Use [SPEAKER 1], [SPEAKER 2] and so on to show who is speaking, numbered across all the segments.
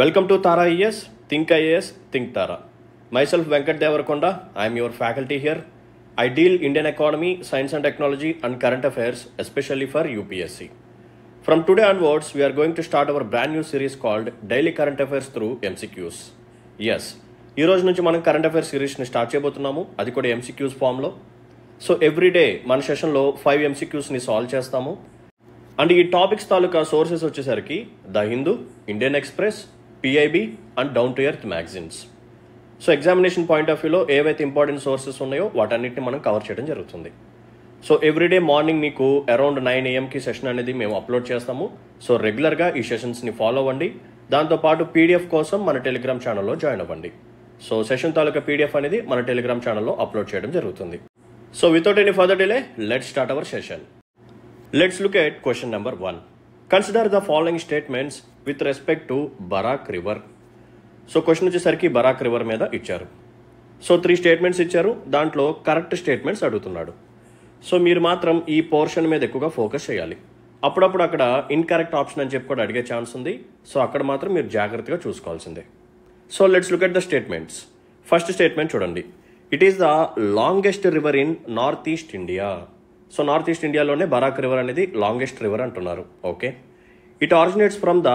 [SPEAKER 1] welcome to Tara IAS think IAS think Tara myself Venkat Devarakonda I am your faculty here I deal Indian economy science and technology and current affairs especially for UPSC from today onwards we're going to start our brand new series called daily current affairs through MCQs ఎస్ ఈ రోజు నుంచి మనం current affairs సిరీస్ని start చేయబోతున్నాము అది కూడా MCQs ఫామ్లో so every day మన సెషన్లో ఫైవ్ ఎంసీక్యూస్ని సాల్వ్ చేస్తాము అండ్ ఈ టాపిక్స్ తాలూకా సోర్సెస్ వచ్చేసరికి the Hindu Indian Express PIB and Down to Earth magazines so examination point of వ్యూలో ఏవైతే ఇంపార్టెంట్ సోర్సెస్ ఉన్నాయో వాటన్నిటిని మనం కవర్ చేయడం జరుగుతుంది సో ఎవ్రీడే మార్నింగ్ మీకు అరౌండ్ నైన్ ఏఎంకి సెషన్ అనేది మేము అప్లోడ్ చేస్తాము సో రెగ్యులర్గా ఈ సెషన్స్ని ఫాలో అవ్వండి దాంతోపాటు పీడిఎఫ్ కోసం మన టెలిగ్రామ్ ఛానల్లో జాయిన్ అవ్వండి సో సెషన్ తాలూకా పీడిఎఫ్ అనేది మన టెలిగ్రామ్ ఛానల్లో అప్లోడ్ చేయడం జరుగుతుంది so without any further delay let start our session let's look at question number one consider the following statements with respect to Barak river so question వచ్చేసరికి Barak river మీద ఇచ్చారు so three statements ఇచ్చారు దాంట్లో correct statements అడుగుతున్నాడు so మీరు మాత్రం ఈ portion మీద ఎక్కువగా ఫోకస్ చేయాలి అప్పుడప్పుడు అక్కడ ఇన్కరెక్ట్ ఆప్షన్ అని చెప్పి కూడా అడిగే ఛాన్స్ ఉంది సో అక్కడ మాత్రం మీరు జాగ్రత్తగా చూసుకోవాల్సిందే so let's look at the statements first statement చూడండి it is the longest river in north east India so north east ఇండియాలోనే బరాక్ రివర్ అనేది లాంగెస్ట్ రివర్ అంటున్నారు okay it originates from the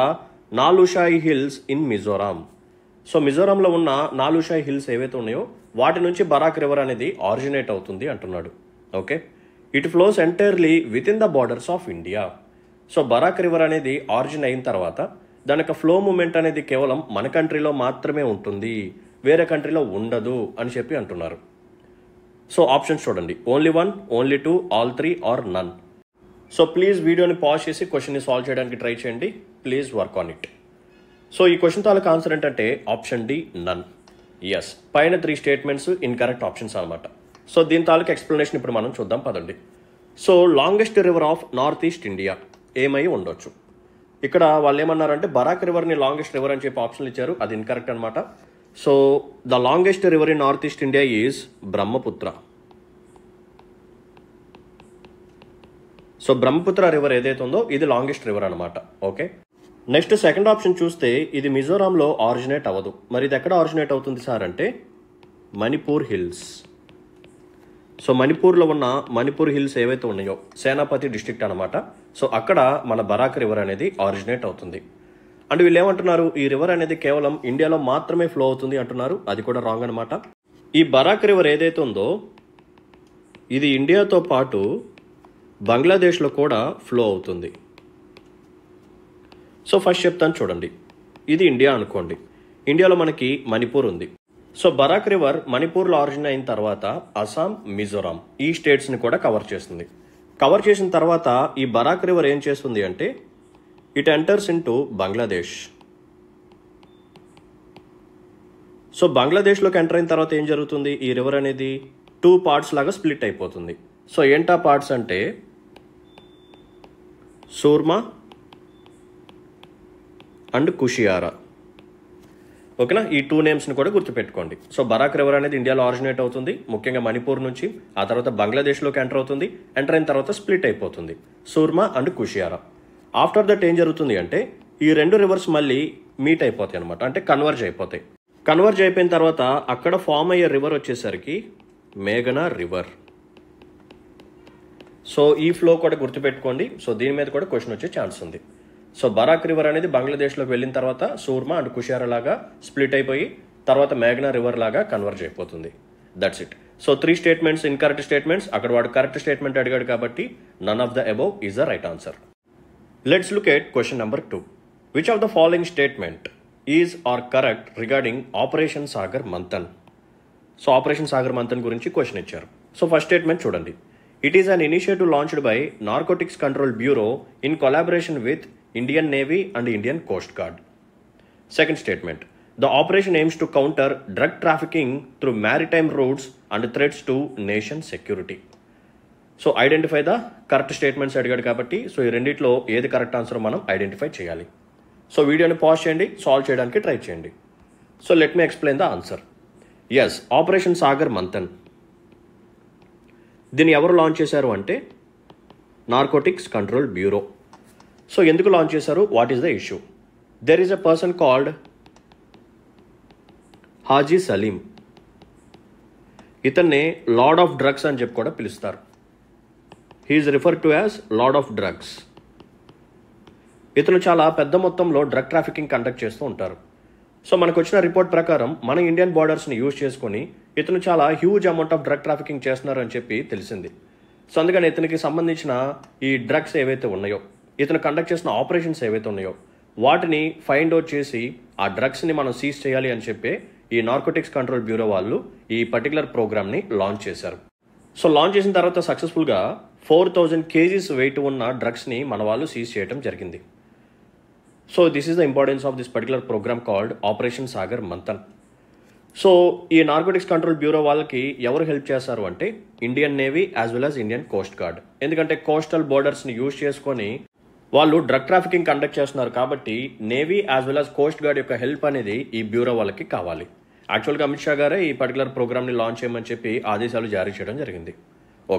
[SPEAKER 1] Lushai hills in Mizoram so మిజోరాంలో ఉన్న Lushai hills ఏవైతే ఉన్నాయో వాటి నుంచి బరాక్ రివర్ అనేది ఆరిజినేట్ అవుతుంది అంటున్నాడు okay it flows entirely within the borders of India so Barak river అనేది ఆరిజిన్ అయిన తర్వాత దాని యొక్క ఫ్లో మూమెంట్ అనేది కేవలం మన కంట్రీలో మాత్రమే ఉంటుంది వేరే కంట్రీలో ఉండదు అని చెప్పి అంటున్నారు సో ఆప్షన్స్ చూడండి only one only two all three or none so please వీడియోని పాజ్ చేసి క్వశ్చన్ని సాల్వ్ చేయడానికి ట్రై చేయండి please work on it so ఈ క్వశ్చన్ తాలూకు ఆన్సర్ ఏంటంటే ఆప్షన్ డి నన్ ఎస్ పైన త్రీ స్టేట్మెంట్స్ ఇన్కరెక్ట్ ఆప్షన్స్ అనమాట సో దీని తాలూకు ఎక్స్ప్లెనేషన్ ఇప్పుడు మనం చూద్దాం పదండి so longest river of north east India ఏమై ఉండొచ్చు ఇక్కడ వాళ్ళు ఏమన్నారంటే బరాక్ రివర్ని లాంగెస్ట్ రివర్ అని చెప్పి ఆప్షన్లు ఇచ్చారు అది ఇన్కరెక్ట్ అనమాట so the the longest river north east India is Brahmaputra so Brahmaputra river ఏదైతే ఉందో ఇది లాంగెస్ట్ రివర్ అనమాట ఓకే నెక్స్ట్ సెకండ్ ఆప్షన్ చూస్తే ఇది మిజోరాంలో ఆరిజినేట్ అవ్వదు మరి ఇది ఎక్కడ ఆరిజినేట్ అవుతుంది సార్ అంటే మణిపూర్ హిల్స్ సో మణిపూర్లో ఉన్న మణిపూర్ హిల్స్ ఏవైతే ఉన్నాయో సేనాపతి డిస్ట్రిక్ట్ అనమాట సో అక్కడ మన బరాక్ రివర్ అనేది ఆరిజినేట్ అవుతుంది అండ్ వీళ్ళు ఏమంటున్నారు ఈ రివర్ అనేది కేవలం ఇండియాలో మాత్రమే ఫ్లో అవుతుంది అంటున్నారు అది కూడా రాంగ్ అనమాట ఈ బరాక్ రివర్ ఏదైతే ఉందో ఇది ఇండియాతో పాటు బంగ్లాదేశ్లో కూడా ఫ్లో అవుతుంది సో ఫస్ట్ చెప్తాను చూడండి ఇది ఇండియా అనుకోండి ఇండియాలో మనకి మణిపూర్ ఉంది సో బరాక్ రివర్ మణిపూర్లో ఆరిజిన్ అయిన తర్వాత అస్సాం మిజోరాం ఈ స్టేట్స్ని కూడా కవర్ చేస్తుంది కవర్ చేసిన తర్వాత ఈ బరాక్ రివర్ ఏం చేస్తుంది అంటే it enters into Bangladesh so బంగ్లాదేశ్లోకి ఎంటర్ అయిన తర్వాత ఏం జరుగుతుంది ఈ రివర్ అనేది టూ పార్ట్స్ లాగా స్ప్లిట్ అయిపోతుంది సో ఏంటా పార్ట్స్ అంటే సూర్మా అండ్ కుషియారా ఓకేనా ఈ టూ నేమ్స్ని కూడా గుర్తుపెట్టుకోండి సో బరాక్ రివర్ అనేది ఇండియాలో ఆరిజినేట్ అవుతుంది ముఖ్యంగా మణిపూర్ నుంచి ఆ తర్వాత బంగ్లాదేశ్లోకి ఎంటర్ అవుతుంది ఎంటర్ అయిన తర్వాత స్ప్లిట్ అయిపోతుంది Surma and Kushiyara after that ఏం జరుగుతుంది అంటే ఈ రెండు రివర్స్ మళ్ళీ మీట్ అయిపోతాయి అనమాట అంటే కన్వర్జ్ అయిపోతాయి కన్వర్జ్ అయిపోయిన తర్వాత అక్కడ ఫామ్ అయ్యే రివర్ వచ్చేసరికి మేఘన రివర్ సో ఈ ఫ్లో కూడా గుర్తుపెట్టుకోండి సో దీని మీద కూడా క్వశ్చన్ వచ్చే ఛాన్స్ ఉంది సో బరాక్ రివర్ అనేది బంగ్లాదేశ్లోకి వెళ్ళిన తర్వాత సూర్మా అండ్ కుషార లాగా స్ప్లిట్ అయిపోయి తర్వాత మేఘనా రివర్ లాగా కన్వర్జ్ అయిపోతుంది that's it so three statements incorrect statements అక్కడ వాడు కరెక్ట్ స్టేట్మెంట్ అడిగాడు కాబట్టి none of the above is the right answer let's look at question number two Which of the following statement is are correct regarding operation Sagar Manthan so operation Sagar Manthan గురించి question ఇచ్చారు so first statement చూడండి it is an initiative launched by narcotics control bureau in collaboration with Indian navy and Indian coast guard second statement the operation aims to counter drug trafficking through maritime routes and threats to nation security so identify the correct statements అడిగాడు కాబట్టి so ఈ రెండింటిలో ఏది correct answer మనం identify చేయాలి so వీడియోని pause చేయండి solve చేయడానికి ట్రై చేయండి so let me explain the answer as operation Sagar Manthan దీన్ని ఎవరు లాంచ్ చేశారు అంటే నార్కోటిక్స్ కంట్రోల్ బ్యూరో సో ఎందుకు లాంచ్ చేశారు what is the issue there is a person called Haji Salim ఇతన్ని లార్డ్ ఆఫ్ డ్రగ్స్ అని చెప్పి కూడా పిలుస్తారు is refer to as lord of drugs ఇతను చాలా పెద్ద మొత్తంలో డ్రగ్ ట్రాఫికింగ్ కండక్ట్ చేస్తూ ఉంటారు సో మనకు వచ్చిన రిపోర్ట్ ప్రకారం మన ఇండియన్ బార్డర్స్ని యూజ్ చేసుకుని ఇతను చాలా huge amount of drug trafficking చేస్తున్నారని చెప్పి తెలిసింది సో అందుకని ఇతనికి సంబంధించిన ఈ డ్రగ్స్ ఏవైతే ఉన్నాయో ఇతను కండక్ట్ చేసిన ఆపరేషన్స్ ఏవైతే ఉన్నాయో వాటిని ఫైండ్ అవుట్ చేసి ఆ డ్రగ్స్ని మనం సీజ్ చేయాలి అని చెప్పి ఈ నార్కోటిక్స్ కంట్రోల్ బ్యూరో వాళ్ళు ఈ పర్టికులర్ ప్రోగ్రామ్ని లాంచ్ చేశారు సో లాంచ్ చేసిన తర్వాత సక్సెస్ఫుల్గా ఫోర్ థౌజండ్ కేజీస్ వెయిట్ ఉన్న డ్రగ్స్ని మన వాళ్ళు సీజ్ చేయడం జరిగింది so this is the importance of this particular programme called operation Sagar Manthan so ఈ నార్కోటిక్స్ కంట్రోల్ బ్యూరో వాళ్ళకి ఎవరు హెల్ప్ చేశారు అంటే Indian navy as well as Indian coast guard ఎందుకంటే కోస్టల్ బోర్డర్స్ని యూజ్ చేసుకొని వాళ్ళు డ్రగ్ ట్రాఫికింగ్ కండక్ట్ చేస్తున్నారు కాబట్టి navy as well as coast guard యొక్క హెల్ప్ అనేది ఈ బ్యూరో వాళ్ళకి కావాలి యాక్చువల్గా అమిత్ షా గారే ఈ పర్టికులర్ ప్రోగ్రామ్ని లాంచ్ చేయమని చెప్పి ఆదేశాలు జారీ చేయడం జరిగింది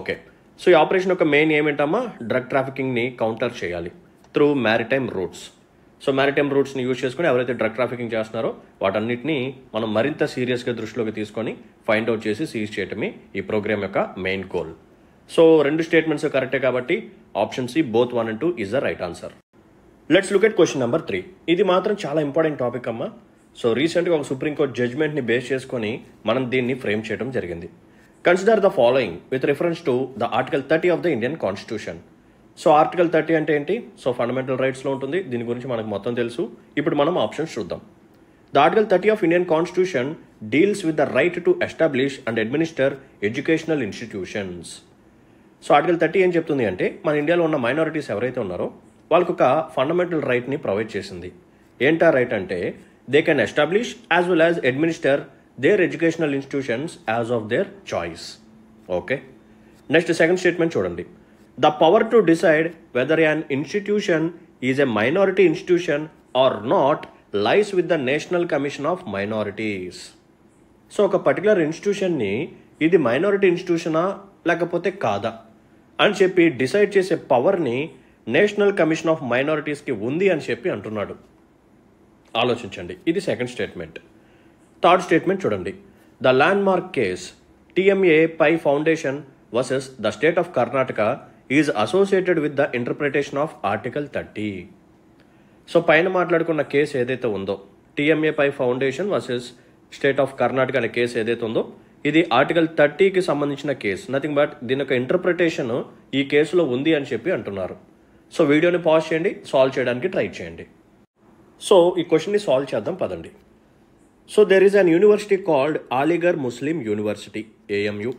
[SPEAKER 1] ఓకే సో ఈ ఆపరేషన్ యొక్క మెయిన్ ఏమిటమ్మా డ్రగ్ ట్రాఫికింగ్ని కౌంటర్ చేయాలి through maritime routes so maritime రూట్స్ని యూజ్ చేసుకుని ఎవరైతే డ్రగ్ ట్రాఫికింగ్ చేస్తున్నారో వాటన్నిటిని మనం మరింత సీరియస్గా దృష్టిలోకి తీసుకొని ఫైండ్ అవుట్ చేసి సీజ్ చేయటమే ఈ ప్రోగ్రామ్ యొక్క మెయిన్ గోల్ సో రెండు స్టేట్మెంట్స్ కరెక్టే కాబట్టి option C both one and two is the right answer let's look at question number three ఇది మాత్రం చాలా ఇంపార్టెంట్ టాపిక్ అమ్మా సో రీసెంట్గా ఒక సుప్రీంకోర్టు జడ్జ్మెంట్ని బేస్ చేసుకొని మనం దీన్ని ఫ్రేమ్ చేయడం జరిగింది consider the following with reference to the article thirty of the Indian constitution so article thirty అంటే ఏంటి సో ఫండమెంటల్ రైట్స్లో ఉంటుంది దీని గురించి మనకు మొత్తం తెలుసు ఇప్పుడు మనం ఆప్షన్స్ చూద్దాం the article thirty of Indian constitution deals with the right to establish and administer educational institutions so article thirty ఏం చెప్తుంది అంటే మన ఇండియాలో ఉన్న మైనారిటీస్ ఎవరైతే ఉన్నారో వాళ్ళకు ఒక ఫండమెంటల్ రైట్ని ప్రొవైడ్ చేసింది ఏంటా రైట్ అంటే they can establish as well as administer their educational institutions as of their choice okay next second statement చూడండి the power to decide whether an institution is a minority institution or not lies with the national commission of minorities so ఒక particular ఇన్స్టిట్యూషన్ని ఇది minority ఇన్స్టిట్యూషనా లేకపోతే కాదా అని చెప్పి decide చేసే పవర్ని నేషనల్ కమిషన్ ఆఫ్ మైనారిటీస్కి ఉంది అని చెప్పి అంటున్నాడు ఆలోచించండి ఇది సెకండ్ స్టేట్మెంట్ థర్డ్ స్టేట్మెంట్ చూడండి the landmark case TMA Pai foundation versus the state of Karnataka is associated with the interpretation of article thirty so పైన మాట్లాడుకున్న కేసు ఏదైతే ఉందో TMA Pai foundation versus state of Karnataka అనే కేసు ఏదైతే ఉందో ఇది ఆర్టికల్ థర్టీకి సంబంధించిన కేసు నథింగ్ బట్ దీని యొక్క ఇంటర్ప్రిటేషన్ ఈ కేసులో ఉంది అని చెప్పి అంటున్నారు సో వీడియోని పాజ్ చేయండి సాల్వ్ చేయడానికి ట్రై చేయండి సో ఈ క్వశ్చన్ని సాల్వ్ చేద్దాం పదండి so there is an university called Aligarh Muslim university AMU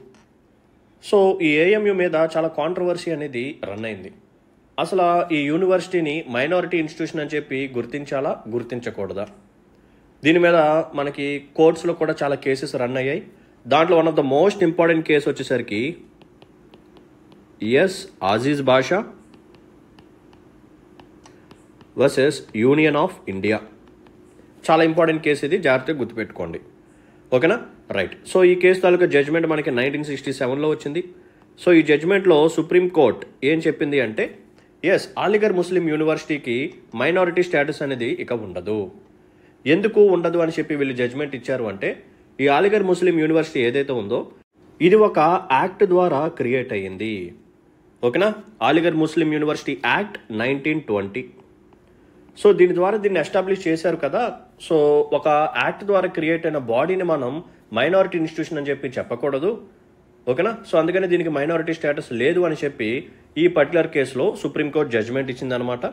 [SPEAKER 1] so ఈ ఏఎంయు మీద చాలా కాంట్రవర్సీ అనేది రన్ అయింది అసలు ఈ యూనివర్సిటీని మైనారిటీ ఇన్స్టిట్యూషన్ అని చెప్పి గుర్తించాలా గుర్తించకూడదా దీని మీద మనకి కోర్ట్స్లో కూడా చాలా కేసెస్ రన్ అయ్యాయి దాంట్లో one of the most important case వచ్చేసరికి S Azeez Basha versus union of India చాలా ఇంపార్టెంట్ కేసు ఇది జాగ్రత్తగా గుర్తుపెట్టుకోండి ఓకేనా రైట్ సో ఈ కేసు తాలూకా జడ్జ్మెంట్ మనకి నైన్టీన్ సిక్స్టీ సెవెన్లో వచ్చింది సో ఈ జడ్జ్మెంట్లో సుప్రీంకోర్టు ఏం చెప్పింది అంటే ఎస్ ఆలిగర్ ముస్లిం యూనివర్సిటీకి మైనారిటీ స్టేటస్ అనేది ఇక ఉండదు ఎందుకు ఉండదు అని చెప్పి వీళ్ళు జడ్జ్మెంట్ ఇచ్చారు అంటే ఈ ఆలిగర్ ముస్లిం యూనివర్సిటీ ఏదైతే ఉందో ఇది ఒక యాక్ట్ ద్వారా క్రియేట్ అయ్యింది ఓకేనా Aligarh Muslim university act nineteen twenty so దీని ద్వారా దీన్ని ఎస్టాబ్లిష్ చేశారు కదా సో ఒక యాక్ట్ ద్వారా క్రియేట్ అయిన బాడీని మనం మైనారిటీ ఇన్స్టిట్యూషన్ అని చెప్పి చెప్పకూడదు ఓకేనా సో అందుకని దీనికి మైనారిటీ స్టేటస్ లేదు అని చెప్పి ఈ పర్టికులర్ కేసులో సుప్రీంకోర్టు జడ్జ్మెంట్ ఇచ్చిందనమాట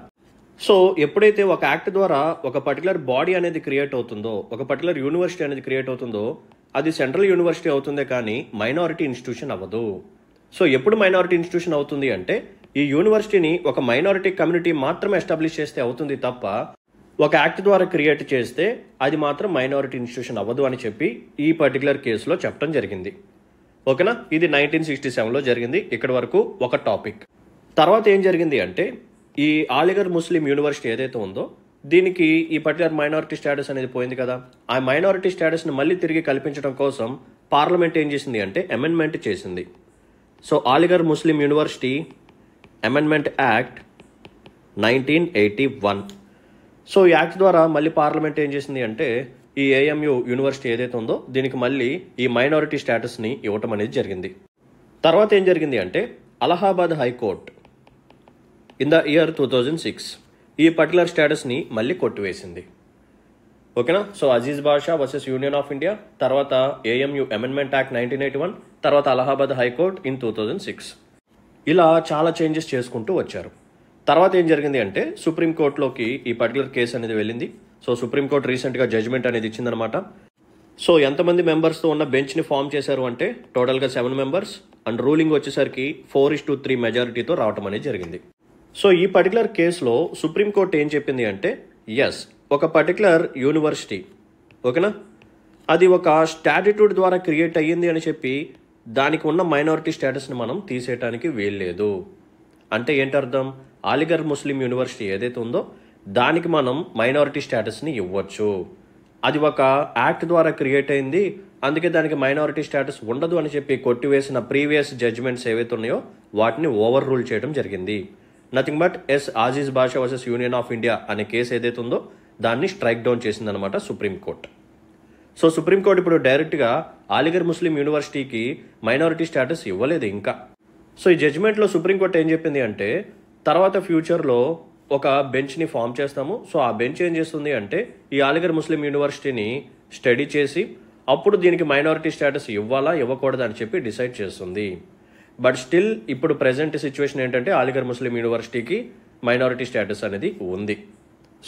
[SPEAKER 1] సో ఎప్పుడైతే ఒక యాక్ట్ ద్వారా ఒక పర్టికులర్ బాడీ అనేది క్రియేట్ అవుతుందో ఒక పర్టికులర్ యూనివర్సిటీ అనేది క్రియేట్ అవుతుందో అది సెంట్రల్ యూనివర్సిటీ అవుతుందే కానీ మైనారిటీ ఇన్స్టిట్యూషన్ అవ్వదు సో ఎప్పుడు మైనారిటీ ఇన్స్టిట్యూషన్ అవుతుంది అంటే ఈ యూనివర్సిటీని ఒక మైనారిటీ కమ్యూనిటీ మాత్రమే ఎస్టాబ్లిష్ చేస్తే అవుతుంది తప్ప ఒక యాక్ట్ ద్వారా క్రియేట్ చేస్తే అది మాత్రం మైనారిటీ ఇన్స్టిట్యూషన్ అవ్వదు అని చెప్పి ఈ పర్టికులర్ కేసులో చెప్పడం జరిగింది ఓకేనా ఇది నైన్టీన్ సిక్స్టీ సెవెన్లో జరిగింది ఇక్కడ వరకు ఒక టాపిక్ తర్వాత ఏం జరిగింది అంటే ఈ ఆలిగర్ ముస్లిం యూనివర్సిటీ ఏదైతే ఉందో దీనికి ఈ పర్టికులర్ మైనారిటీ స్టేటస్ అనేది పోయింది కదా ఆ మైనారిటీ స్టేటస్ని మళ్ళీ తిరిగి కల్పించడం కోసం పార్లమెంట్ ఏం చేసింది అంటే అమెండ్మెంట్ చేసింది so Aligarh Muslim university amendment act nineteen eighty one so ఈ యాక్ట్ ద్వారా మళ్ళీ పార్లమెంట్ ఏం చేసింది అంటే ఈ ఏఎంయు యూనివర్సిటీ ఏదైతే ఉందో దీనికి మళ్ళీ ఈ మైనారిటీ స్టేటస్ని ఇవ్వటం అనేది జరిగింది తర్వాత ఏం జరిగింది అంటే Allahabad high court in the year two thousand six ఈ పర్టికులర్ స్టేటస్ని మళ్ళీ కొట్టివేసింది ఓకేనా so Azeez Basha versus union of India తర్వాత AMU amendment act nineteen eighty one తర్వాత Allahabad high court in two thousand six ఇలా చాలా చేంజెస్ చేసుకుంటూ వచ్చారు తర్వాత ఏం జరిగింది అంటే సుప్రీంకోర్టులోకి ఈ పర్టికులర్ కేసు అనేది వెళ్ళింది సో సుప్రీంకోర్టు రీసెంట్గా జడ్జ్మెంట్ అనేది ఇచ్చిందనమాట సో ఎంతమంది మెంబర్స్తో ఉన్న బెంచ్ని ఫామ్ చేశారు అంటే టోటల్గా సెవెన్ మెంబర్స్ అండ్ రూలింగ్ వచ్చేసరికి ఫోర్ ఇస్ టు త్రీ మెజారిటీతో రావటం అనేది జరిగింది సో ఈ పర్టికులర్ కేసులో సుప్రీంకోర్టు ఏం చెప్పింది అంటే ఎస్ ఒక పర్టికులర్ యూనివర్సిటీ ఓకేనా అది ఒక స్టాటిట్యూడ్ ద్వారా క్రియేట్ అయ్యింది అని చెప్పి దానికి ఉన్న మైనారిటీ స్టేటస్ని మనం తీసేయటానికి వీల్లేదు అంటే ఏంటి అర్థం అలీగర్ ముస్లిం యూనివర్సిటీ ఏదైతే ఉందో దానికి మనం మైనారిటీ స్టేటస్ని ఇవ్వచ్చు అది ఒక యాక్ట్ ద్వారా క్రియేట్ అయింది అందుకే దానికి మైనారిటీ స్టేటస్ ఉండదు అని చెప్పి కొట్టివేసిన ప్రీవియస్ జడ్జ్మెంట్స్ ఏవైతే ఉన్నాయో వాటిని ఓవర్ రూల్ చేయడం జరిగింది nothing but S Azeez Basha versus union of India అనే కేసు ఏదైతే ఉందో దాన్ని స్ట్రైక్ డౌన్ చేసిందనమాట సుప్రీంకోర్టు సో సుప్రీంకోర్టు ఇప్పుడు డైరెక్ట్గా ఆలిగర్ ముస్లిం యూనివర్సిటీకి మైనారిటీ స్టేటస్ ఇవ్వలేదు ఇంకా సో ఈ జడ్జిమెంట్లో సుప్రీంకోర్టు ఏం చెప్పింది అంటే తర్వాత ఫ్యూచర్లో ఒక బెంచ్ని ఫామ్ చేస్తాము సో ఆ బెంచ్ ఏం చేస్తుంది అంటే ఈ ఆలిగర్ ముస్లిం యూనివర్సిటీని స్టడీ చేసి అప్పుడు దీనికి మైనారిటీ స్టేటస్ ఇవ్వాలా ఇవ్వకూడదా అని చెప్పి డిసైడ్ చేస్తుంది బట్ స్టిల్ ఇప్పుడు ప్రజెంట్ సిచ్యువేషన్ ఏంటంటే ఆలిగర్ ముస్లిం యూనివర్సిటీకి మైనారిటీ స్టేటస్ అనేది ఉంది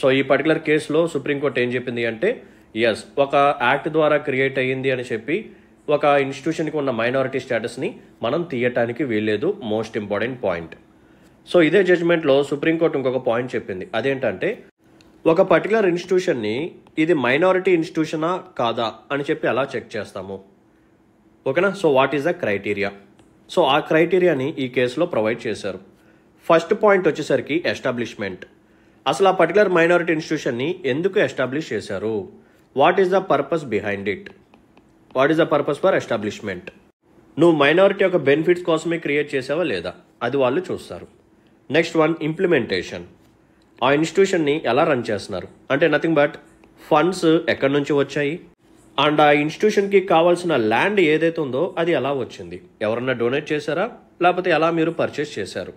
[SPEAKER 1] సో ఈ పర్టికులర్ కేసులో సుప్రీంకోర్టు ఏం చెప్పింది అంటే ఎస్ ఒక యాక్ట్ ద్వారా క్రియేట్ అయ్యింది అని చెప్పి ఒక ఇన్స్టిట్యూషన్కి ఉన్న మైనారిటీ స్టేటస్ని మనం తీయటానికి వీల్లేదు మోస్ట్ ఇంపార్టెంట్ పాయింట్ సో ఇదే జడ్జ్మెంట్లో సుప్రీంకోర్టు ఇంకొక పాయింట్ చెప్పింది అదేంటంటే ఒక పర్టికులర్ ఇన్స్టిట్యూషన్ని ఇది మైనారిటీ ఇన్స్టిట్యూషనా కాదా అని చెప్పి అలా చెక్ చేస్తాము ఓకేనా so what is the criteria so ఆ క్రైటీరియాని ఈ కేసులో ప్రొవైడ్ చేశారు ఫస్ట్ పాయింట్ వచ్చేసరికి ఎస్టాబ్లిష్మెంట్ అసలు ఆ పర్టికులర్ మైనారిటీ ఇన్స్టిట్యూషన్ని ఎందుకు ఎస్టాబ్లిష్ చేశారు what is the purpose behind it what is the purpose for establishment నువ్వు మైనారిటీ యొక్క బెనిఫిట్స్ కోసమే క్రియేట్ చేసావా లేదా అది వాళ్ళు చూస్తారు నెక్స్ట్ వన్ ఇంప్లిమెంటేషన్ ఆ ఇన్స్టిట్యూషన్ని ఎలా రన్ చేస్తున్నారు అంటే నథింగ్ బట్ ఫండ్స్ ఎక్కడి నుంచి వచ్చాయి అండ్ ఆ ఇన్స్టిట్యూషన్కి కావాల్సిన ల్యాండ్ ఏదైతే ఉందో అది ఎలా వచ్చింది ఎవరన్నా డొనేట్ చేశారా లేకపోతే ఎలా మీరు పర్చేస్ చేశారు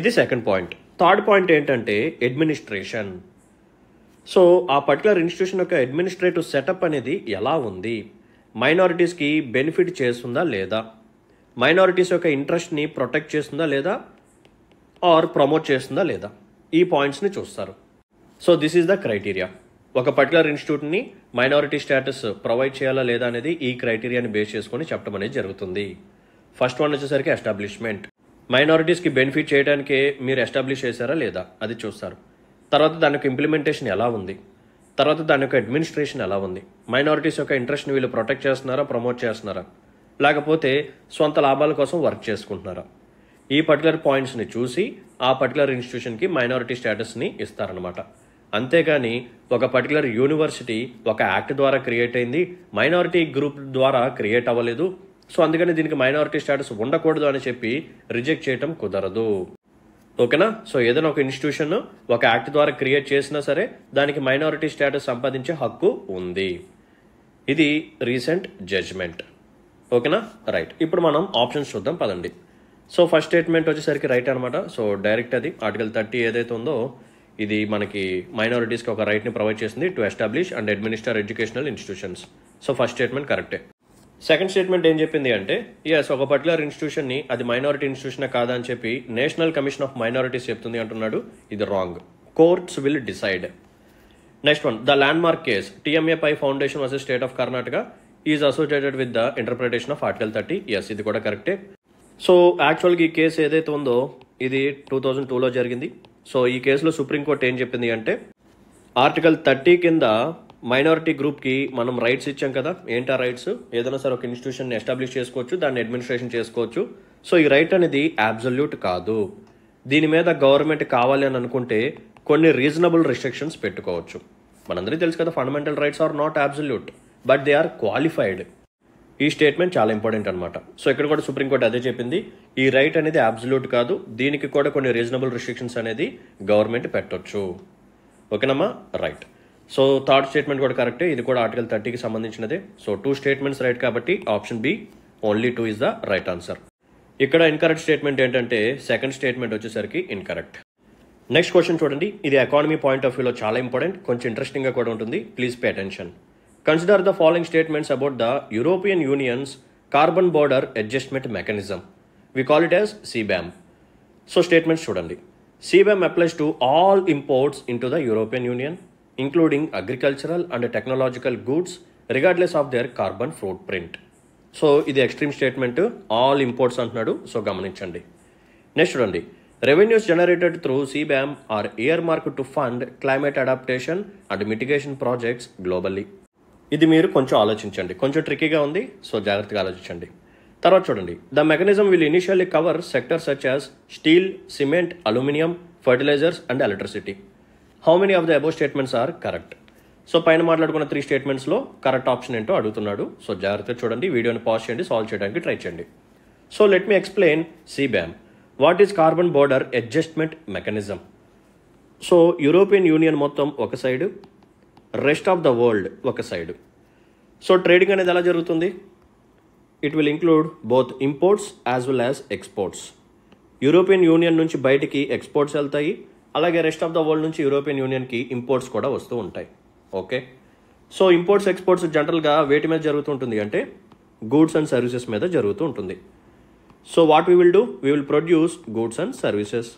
[SPEAKER 1] ఇది సెకండ్ పాయింట్ థర్డ్ పాయింట్ ఏంటంటే అడ్మినిస్ట్రేషన్ సో ఆ పర్టికులర్ ఇన్స్టిట్యూషన్ యొక్క అడ్మినిస్ట్రేటివ్ సెటప్ అనేది ఎలా ఉంది మైనారిటీస్కి బెనిఫిట్ చేస్తుందా లేదా మైనారిటీస్ యొక్క ఇంట్రెస్ట్ని ప్రొటెక్ట్ చేస్తుందా లేదా ఆర్ ప్రమోట్ చేస్తుందా లేదా ఈ పాయింట్స్ని చూస్తారు so this is the criteria ఒక పర్టికులర్ ఇన్స్టిట్యూట్ని మైనారిటీ స్టేటస్ ప్రొవైడ్ చేయాలా లేదా అనేది ఈ క్రైటీరియాని బేస్ చేసుకొని చెప్పడం అనేది జరుగుతుంది ఫస్ట్ వన్ వచ్చేసరికి ఎస్టాబ్లిష్మెంట్ మైనారిటీస్కి బెనిఫిట్ చేయడానికే మీరు ఎస్టాబ్లిష్ చేశారా లేదా అది చూస్తారు తర్వాత దాని యొక్క ఇంప్లిమెంటేషన్ ఎలా ఉంది తర్వాత దాని యొక్క అడ్మినిస్ట్రేషన్ ఎలా ఉంది మైనారిటీస్ యొక్క ఇంట్రెస్ట్ని వీళ్ళు ప్రొటెక్ట్ చేస్తున్నారా ప్రమోట్ చేస్తున్నారా లేకపోతే సొంత లాభాల కోసం వర్క్ చేసుకుంటున్నారా ఈ పర్టికులర్ పాయింట్స్ని చూసి ఆ పర్టికులర్ ఇన్స్టిట్యూషన్కి మైనారిటీ స్టేటస్ని ఇస్తారనమాట అంతేగాని ఒక పర్టికులర్ యూనివర్సిటీ ఒక యాక్ట్ ద్వారా క్రియేట్ అయింది మైనారిటీ గ్రూప్ ద్వారా క్రియేట్ అవ్వలేదు సో అందుకని దీనికి మైనారిటీ స్టేటస్ ఉండకూడదు అని చెప్పి రిజెక్ట్ చేయటం కుదరదు ఓకేనా సో ఏదైనా ఒక ఇన్స్టిట్యూషన్ ఒక యాక్ట్ ద్వారా క్రియేట్ చేసినా సరే దానికి మైనారిటీ స్టేటస్ సంపాదించే హక్కు ఉంది ఇది రీసెంట్ జడ్జ్మెంట్ ఓకేనా రైట్ ఇప్పుడు మనం ఆప్షన్స్ చూద్దాం పదండి సో ఫస్ట్ స్టేట్మెంట్ వచ్చేసరికి రైట్ అనమాట సో డైరెక్ట్ అది ఆర్టికల్ థర్టీ ఏదైతే ఉందో ఇది మనకి మైనారిటీస్కి ఒక రైట్ని ప్రొవైడ్ చేసింది to establish and administer educational institutions so first statement కరెక్టే సెకండ్ స్టేట్మెంట్ ఏం చెప్పింది అంటే ఎస్ ఒక పర్టికులర్ ఇన్స్టిట్యూషన్ని అది మైనారిటీ ఇన్స్టిట్యూషన్ కాదా అని చెప్పి నేషనల్ కమిషన్ ఆఫ్ మైనారిటీస్ చెప్తుంది అంటున్నాడు ఇది wrong courts will decide next one the landmark case TMA Pai foundation versus state of Karnataka is associated with the interpretation of article thirty yes ఇది కూడా కరెక్టే సో యాక్చువల్గా ఈ కేసు ఏదైతే ఉందో ఇది టూ థౌజండ్ టూలో జరిగింది సో ఈ కేసులో సుప్రీంకోర్టు ఏం చెప్పింది అంటే ఆర్టికల్ థర్టీ కింద మైనారిటీ గ్రూప్కి మనం రైట్స్ ఇచ్చాం కదా ఏంటా రైట్స్ ఏదైనా సరే ఒక ఇన్స్టిట్యూషన్ ఎస్టాబ్లిష్ చేసుకోవచ్చు దాన్ని అడ్మినిస్ట్రేషన్ చేసుకోవచ్చు సో ఈ రైట్ అనేది అబ్జల్యూట్ కాదు దీని మీద గవర్నమెంట్ కావాలి అని అనుకుంటే కొన్ని రీజనబుల్ రిస్ట్రిక్షన్స్ పెట్టుకోవచ్చు మనందరికీ తెలుసు కదా fundamental rights are not absolute but they are qualified ఈ స్టేట్మెంట్ చాలా ఇంపార్టెంట్ అనమాట సో ఇక్కడ కూడా సుప్రీంకోర్టు అదే చెప్పింది ఈ రైట్ అనేది అబ్జల్యూట్ కాదు దీనికి కూడా కొన్ని రీజనబుల్ రిస్ట్రిక్షన్స్ అనేది గవర్నమెంట్ పెట్టొచ్చు ఓకేనమ్మా రైట్ సో థర్డ్ స్టేట్మెంట్ కూడా కరెక్టే ఇది కూడా ఆర్టికల్ థర్టీకి సంబంధించినదే సో టూ స్టేట్మెంట్స్ రైట్ కాబట్టి option B only two is the right answer ఇక్కడ ఇన్కరెక్ట్ స్టేట్మెంట్ ఏంటంటే సెకండ్ స్టేట్మెంట్ వచ్చేసరికి ఇన్కరెక్ట్ నెక్స్ట్ క్వశ్చన్ చూడండి ఇది ఎకానమీ పాయింట్ ఆఫ్ వ్యూలో చాలా ఇంపార్టెంట్ కొంచెం ఇంట్రెస్టింగ్గా కూడా ఉంటుంది please pay attention consider the following statements about the European Union's carbon border adjustment mechanism we call it as CBAM so statements చూడండి CBAM applies to all imports into the European Union including agricultural and technological goods regardless of their carbon footprint so ఇది extreme statement all imports అంటున్నాడు so గమనించండి next చూడండి revenues generated through CBAM are earmark to fund climate adaptation and mitigation projects globally ఇది మీరు కొంచెం ఆలోచించండి కొంచెం ట్రికీగా ఉంది సో జాగ్రత్తగా ఆలోచించండి తర్వాత చూడండి the mechanism will initially cover sector such as steel cement aluminium fertilisers and electricity how many of the above statements are correct so పైన మాట్లాడుకున్న త్రీ స్టేట్మెంట్స్లో కరెక్ట్ ఆప్షన్ ఏంటో అడుగుతున్నాడు సో జాగ్రత్తగా చూడండి వీడియోని పాజ్ చేయండి సాల్వ్ చేయడానికి ట్రై చేయండి so let me explain CBAM what is carbon border adjustment mechanism so European Union మొత్తం ఒక side rest of the world ఒక సైడ్ సో ట్రేడింగ్ అనేది ఎలా జరుగుతుంది it will include both imports as well as exports European Union నుంచి బయటికి exports వెళ్తాయి అలాగే రెస్ట్ ఆఫ్ ద వరల్డ్ నుంచి యూరోపియన్ యూనియన్కి ఇంపోర్ట్స్ కూడా వస్తూ ఉంటాయి ఓకే సో ఇంపోర్ట్స్ ఎక్స్పోర్ట్స్ జనరల్గా వేటి మీద జరుగుతుంటుంది అంటే గూడ్స్ అండ్ సర్వీసెస్ మీద జరుగుతూ ఉంటుంది so what we will do we will produce goods and services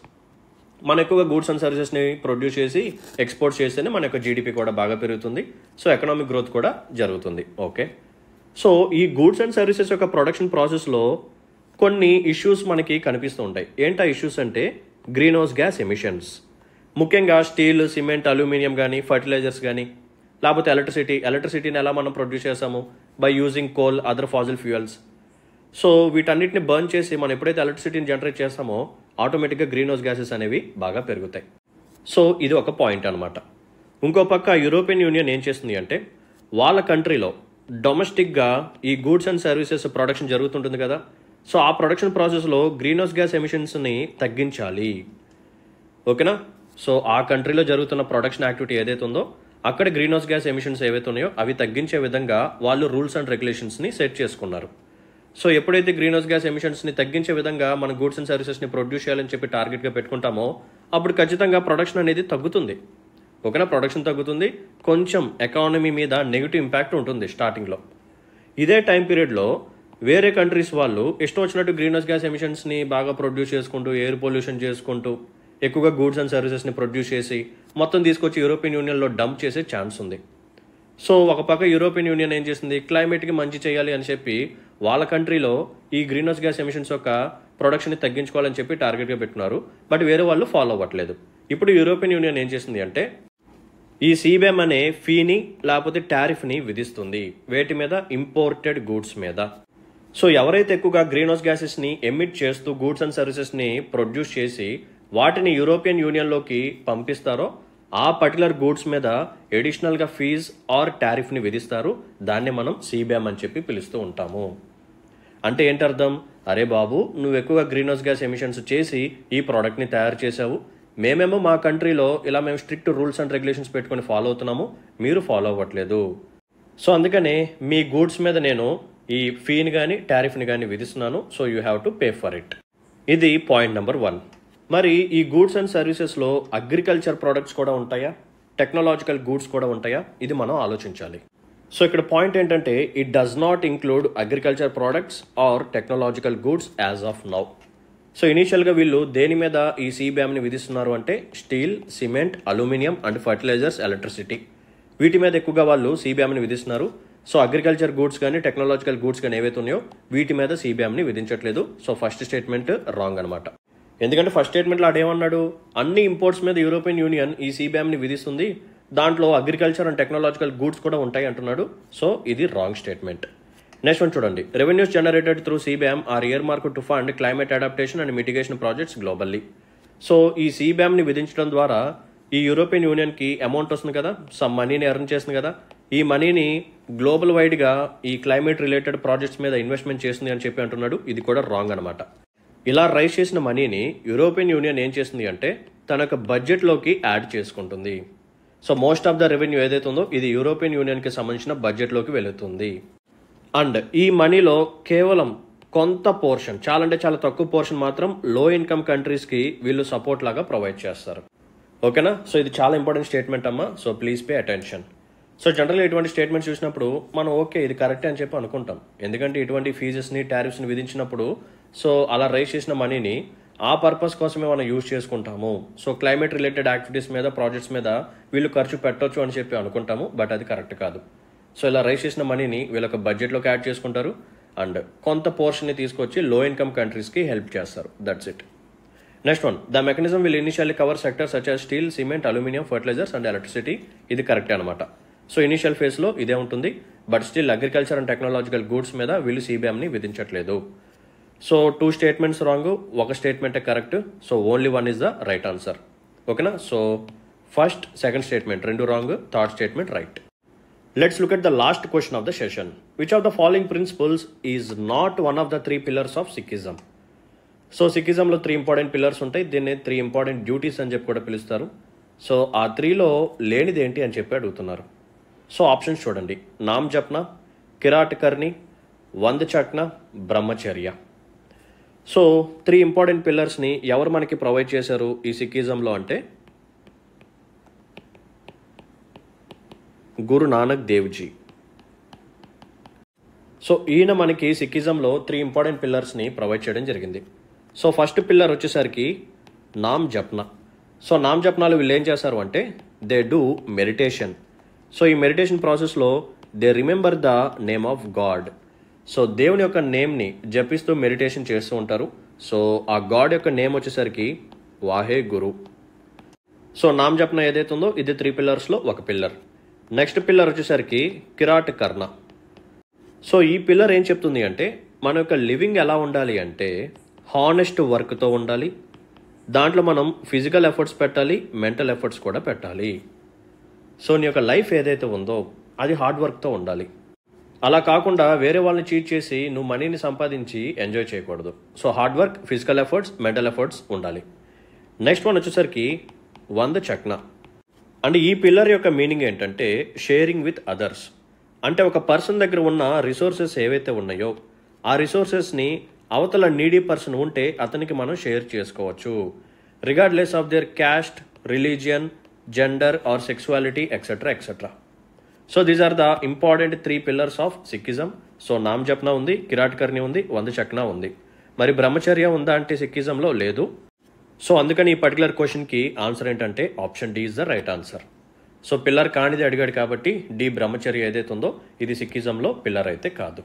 [SPEAKER 1] మన ఎక్కువగా గూడ్స్ అండ్ సర్వీసెస్ని ప్రొడ్యూస్ చేసి ఎక్స్పోర్ట్ చేస్తేనే మన యొక్క జీడిపి కూడా బాగా పెరుగుతుంది సో ఎకనామిక్ గ్రోత్ కూడా జరుగుతుంది ఓకే సో ఈ గూడ్స్ అండ్ సర్వీసెస్ యొక్క ప్రొడక్షన్ ప్రాసెస్లో కొన్ని ఇష్యూస్ మనకి కనిపిస్తూ ఉంటాయి ఏంటా ఇష్యూస్ అంటే గ్రీన్ హౌస్ గ్యాస్ ఎమిషన్స్ ముఖ్యంగా స్టీల్ సిమెంట్ అల్యూమినియం కానీ ఫర్టిలైజర్స్ కానీ లేకపోతే ఎలక్ట్రిసిటీ ఎలక్ట్రిసిటీని ఎలా మనం ప్రొడ్యూస్ చేస్తాము by using coal other fossil fuels so వీటన్నిటిని బర్న్ చేసి మనం ఎప్పుడైతే ఎలక్ట్రిసిటీని జనరేట్ చేస్తామో ఆటోమేటిక్గా గ్రీన్ హౌస్ గ్యాసెస్ అనేవి బాగా పెరుగుతాయి సో ఇది ఒక పాయింట్ అనమాట ఇంకో పక్క యూరోపియన్ యూనియన్ ఏం చేస్తుంది అంటే వాళ్ళ కంట్రీలో డొమెస్టిక్గా ఈ గూడ్స్ అండ్ సర్వీసెస్ ప్రొడక్షన్ జరుగుతుంటుంది కదా సో ఆ ప్రొడక్షన్ ప్రాసెస్లో గ్రీన్ హౌస్ గ్యాస్ ఎమిషన్స్ని తగ్గించాలి ఓకేనా సో ఆ కంట్రీలో జరుగుతున్న ప్రొడక్షన్ యాక్టివిటీ ఏదైతే ఉందో అక్కడ గ్రీన్ హౌస్ గ్యాస్ ఎమిషన్స్ ఏవైతే ఉన్నాయో అవి తగ్గించే విధంగా వాళ్ళు రూల్స్ అండ్ రెగ్యులేషన్స్ని సెట్ చేసుకున్నారు సో ఎప్పుడైతే గ్రీన్ హౌస్ గ్యాస్ ఎమిషన్స్ని తగ్గించే విధంగా మన గూడ్స్ అండ్ సర్వీసెస్ని ప్రొడ్యూస్ చేయాలని చెప్పి టార్గెట్గా పెట్టుకుంటామో అప్పుడు ఖచ్చితంగా ప్రొడక్షన్ అనేది తగ్గుతుంది ఒకనా ప్రొడక్షన్ తగ్గుతుంది కొంచెం ఎకానమీ మీద నెగిటివ్ ఇంపాక్ట్ ఉంటుంది స్టార్టింగ్లో ఇదే టైం పీరియడ్లో వేరే కంట్రీస్ వాళ్ళు ఇష్టం వచ్చినట్టు గ్రీన్ హౌస్ గ్యాస్ ఎమిషన్స్ని బాగా ప్రొడ్యూస్ చేసుకుంటూ ఎయిర్ పొల్యూషన్ చేసుకుంటూ ఎక్కువగా గూడ్స్ అండ్ సర్వీసెస్ని ప్రొడ్యూస్ చేసి మొత్తం తీసుకొచ్చి యూరోపియన్ యూనియన్లో డంప్ చేసే ఛాన్స్ ఉంది సో ఒక పక్క యూరోపియన్ యూనియన్ ఏం చేసింది క్లైమేట్కి మంచి చేయాలి అని చెప్పి వాళ్ళ కంట్రీలో ఈ గ్రీన్ హౌస్ గ్యాస్ ఎమిషన్స్ యొక్క ప్రొడక్షన్ని తగ్గించుకోవాలని చెప్పి టార్గెట్గా పెట్టినారు బట్ వేరే వాళ్ళు ఫాలో అవ్వట్లేదు ఇప్పుడు యూరోపియన్ యూనియన్ ఏం చేసింది అంటే ఈ సీబీఎం అనే ఫీని లేకపోతే టారిఫ్ని విధిస్తుంది వేటి మీద ఇంపోర్టెడ్ గూడ్స్ మీద సో ఎవరైతే ఎక్కువగా గ్రీన్ హౌస్ గ్యాసెస్ని ఎమిట్ చేస్తూ గూడ్స్ అండ్ సర్వీసెస్ని ప్రొడ్యూస్ చేసి వాటిని యూరోపియన్ యూనియన్లోకి పంపిస్తారో ఆ పర్టికులర్ గూడ్స్ మీద ఎడిషనల్గా ఫీజ్ ఆర్ టారిఫ్ని విధిస్తారు దాన్ని మనం సీబీఎం అని చెప్పి పిలుస్తూ ఉంటాము అంటే ఏంటి అర్థం అరే బాబు నువ్వు ఎక్కువగా గ్రీన్ హౌస్ గ్యాస్ ఎమిషన్స్ చేసి ఈ ప్రోడక్ట్ని తయారు చేసావు మేమేమో మా కంట్రీలో ఇలా మేము స్ట్రిక్ట్ రూల్స్ అండ్ రెగ్యులేషన్స్ పెట్టుకొని ఫాలో అవుతున్నాము మీరు ఫాలో అవ్వట్లేదు సో అందుకనే మీ గూడ్స్ మీద నేను ఈ ఫీని కానీ టారిఫ్ని కానీ విధిస్తున్నాను so you have to pay for it ఇది పాయింట్ నెంబర్ వన్ మరి ఈ గూడ్స్ అండ్ సర్వీసెస్లో అగ్రికల్చర్ ప్రోడక్ట్స్ కూడా ఉంటాయా టెక్నాలజికల్ గూడ్స్ కూడా ఉంటాయా ఇది మనం ఆలోచించాలి సో ఇక్కడ పాయింట్ ఏంటంటే it does not include agriculture products or technological goods as of now so ఇనీషియల్గా వీళ్ళు దేని మీద ఈ సీబ్యామ్ని విధిస్తున్నారు అంటే steel cement aluminium and fertilisers electricity వీటి మీద ఎక్కువగా వాళ్ళు సీబ్యామ్ని విధిస్తున్నారు సో అగ్రికల్చర్ గూడ్స్ కానీ టెక్నాలజికల్ గూడ్స్ కానీ ఏవైతే ఉన్నాయో వీటి మీద సీబీఎంని విధించట్లేదు సో ఫస్ట్ స్టేట్మెంట్ రాంగ్ అనమాట ఎందుకంటే ఫస్ట్ స్టేట్మెంట్లో ఆడేమన్నాడు అన్ని ఇంపోర్ట్స్ మీద యూరోపియన్ యూనియన్ ఈ ని విధిస్తుంది దాంట్లో అగ్రికల్చర్ అండ్ టెక్నాలజికల్ గూడ్స్ కూడా ఉంటాయి అంటున్నాడు సో ఇది రాంగ్ స్టేట్మెంట్ నెక్స్ట్ వన్ చూడండి revenues generated through CBAM are earmark to fund climate adaptation and mitigation projects globally so ఈ ని విధించడం ద్వారా ఈ యూరోపియన్ యూనియన్కి అమౌంట్ వస్తుంది కదా సమ్ మనీని ఎర్న్ చేస్తుంది కదా ఈ మనీని గ్లోబల్ వైడ్గా ఈ క్లైమేట్ రిలేటెడ్ ప్రాజెక్ట్స్ మీద ఇన్వెస్ట్మెంట్ చేసింది అని చెప్పి అంటున్నాడు ఇది కూడా రాంగ్ అనమాట ఇలా రైజ్ చేసిన మనీని యూరోపియన్ యూనియన్ ఏం చేసింది అంటే తన బడ్జెట్లోకి యాడ్ చేసుకుంటుంది so most of the revenue ఏదైతే ఉందో ఇది యూరోపియన్ యూనియన్కి సంబంధించిన బడ్జెట్లోకి వెళుతుంది అండ్ ఈ మనీలో కేవలం కొంత పోర్షన్ చాలా అంటే చాలా తక్కువ పోర్షన్ మాత్రం లో ఇన్కమ్ కంట్రీస్కి వీళ్ళు సపోర్ట్ లాగా ప్రొవైడ్ చేస్తారు ఓకేనా సో ఇది చాలా ఇంపార్టెంట్ స్టేట్మెంట్ అమ్మా so please pay attention so జనరల్గా ఇటువంటి స్టేట్మెంట్స్ చూసినప్పుడు మనం ఓకే ఇది కరెక్టే అని చెప్పి అనుకుంటాం ఎందుకంటే ఇటువంటి ఫీజెస్ని టారిఫ్స్ని విధించినప్పుడు సో అలా రైస్ చేసిన మనీని ఆ పర్పస్ కోసమే మనం యూజ్ చేసుకుంటాము సో క్లైమేట్ రిలేటెడ్ యాక్టివిటీస్ మీద ప్రాజెక్ట్స్ మీద వీళ్ళు ఖర్చు పెట్టవచ్చు అని చెప్పి అనుకుంటాము బట్ అది కరెక్ట్ కాదు సో ఇలా రైస్ చేసిన మనీని వీళ్ళకి బడ్జెట్లోకి యాడ్ చేసుకుంటారు అండ్ కొంత పోర్షన్ని తీసుకొచ్చి లో ఇన్కమ్ కంట్రీస్కి హెల్ప్ చేస్తారు that's it next one the mechanism will initially cover sector such as steel cement aluminium fertilisers and electricity ఇది కరెక్ట్ అనమాట సో ఇనిషియల్ ఫేజ్లో ఇదే ఉంటుంది but still agriculture and technological goods మీద వీళ్ళు సిబిఎంని విధించట్లేదు సో టూ స్టేట్మెంట్స్ రాంగ్ ఒక స్టేట్మెంటే correct so only one is the right answer ఓకేనా సో ఫస్ట్ సెకండ్ స్టేట్మెంట్ రెండు wrong third statement right let's look at the last question of the session which of the following principles is not one of the three pillars of Sikhism so సిక్కిజంలో three important pillars ఉంటాయి దీన్ని three important duties అని చెప్పి కూడా పిలుస్తారు so ఆ త్రీలో లేనిది ఏంటి అని చెప్పి అడుగుతున్నారు సో ఆప్షన్స్ చూడండి నామ్ జప్న కిరాట్ కర్ణి వంద చట్న బ్రహ్మచర్య సో త్రీ ఇంపార్టెంట్ పిల్లర్స్ని ఎవరు మనకి ప్రొవైడ్ చేశారు ఈ సిక్కిజంలో అంటే గురు నానక్ దేవ్జీ సో ఈయన మనకి సిక్కిజంలో త్రీ ఇంపార్టెంట్ పిల్లర్స్ని ప్రొవైడ్ చేయడం జరిగింది సో ఫస్ట్ పిల్లర్ వచ్చేసరికి నామ్ జప్న సో నామ్ జప్నాలు వీళ్ళు ఏం చేస్తారు అంటే దే డూ మెడిటేషన్ సో ఈ మెడిటేషన్ ప్రాసెస్లో they remember the name of God so దేవుని యొక్క నేమ్ని జపిస్తూ మెడిటేషన్ చేస్తూ ఉంటారు సో ఆ గాడ్ యొక్క నేమ్ వచ్చేసరికి వాహే గురు సో నామ్ జపన ఏదైతే ఉందో ఇది త్రీ పిల్లర్స్లో ఒక పిల్లర్ నెక్స్ట్ పిల్లర్ వచ్చేసరికి కిరాట్ కర్ణ సో ఈ పిల్లర్ ఏం చెప్తుంది అంటే మన యొక్క లివింగ్ ఎలా ఉండాలి అంటే హానెస్ట్ వర్క్తో ఉండాలి దాంట్లో మనం ఫిజికల్ ఎఫర్ట్స్ పెట్టాలి మెంటల్ ఎఫర్ట్స్ కూడా పెట్టాలి సో నీ యొక్క లైఫ్ ఏదైతే ఉందో అది హార్డ్ వర్క్తో ఉండాలి అలా కాకుండా వేరే వాళ్ళని చీట్ చేసి నువ్వు మనీని సంపాదించి ఎంజాయ్ చేయకూడదు so hard work physical efforts mental efforts ఉండాలి నెక్స్ట్ వన్ వచ్చేసరికి వంద చక్న అండ్ ఈ పిల్లర్ యొక్క మీనింగ్ ఏంటంటే షేరింగ్ విత్ అదర్స్ అంటే ఒక పర్సన్ దగ్గర ఉన్న రిసోర్సెస్ ఏవైతే ఉన్నాయో ఆ రిసోర్సెస్ని అవతల నీడీ పర్సన్ ఉంటే అతనికి మనం షేర్ చేసుకోవచ్చు regardless of their caste religion gender or sexuality etcetera etcetera so these are the important three pillars of Sikhism so Naam Japna ఉంది కిరాట్కర్ణి ఉంది వంద చక్న ఉంది మరి బ్రహ్మచర్య ఉందా అంటే సిక్కిజంలో లేదు సో అందుకని ఈ పర్టికులర్ క్వశ్చన్కి ఆన్సర్ ఏంటంటే option D is the right answer so pillar కానిది అడిగాడు కాబట్టి డి బ్రహ్మచర్య ఏదైతే ఉందో ఇది సిక్కిజంలో పిల్లర్ అయితే కాదు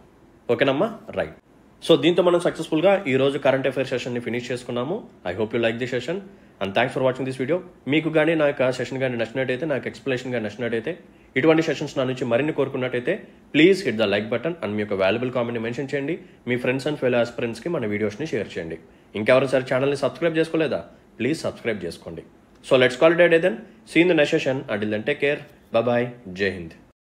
[SPEAKER 1] ఓకేనమ్మా రైట్ సో దీంతో మనం సక్సెస్ఫుల్గా ఈ రోజు కరెంట్ అఫైర్ సెషన్ని ఫినిష్ చేసుకున్నాము I hope you like the session and thanks for watching this video మీకు కానీ నా యొక్క సెషన్ కానీ నచ్చినట్టయితే నాకు ఎక్స్ప్లెనేషన్ కానీ నచ్చినట్టయితే ఇటువంటి సెషన్స్ నా నుంచి మరిన్ని కోరుకున్నట్టయితే please hit the like button and మీ యొక్క వాల్యుబుల్ కామెంట్ని మెన్షన్ చేయండి మీ ఫ్రెండ్స్ అండ్ ఫెలో ఫ్రెండ్స్కి మన వీడియోస్ని షేర్ చేయండి ఇంకెవరు సరే ఛానల్ని సబ్స్క్రైబ్ చేసుకోలేదా ప్లీజ్ సబ్స్క్రైబ్ చేసుకోండి so let's call day then see in the నె session and then take care bye Jai Hind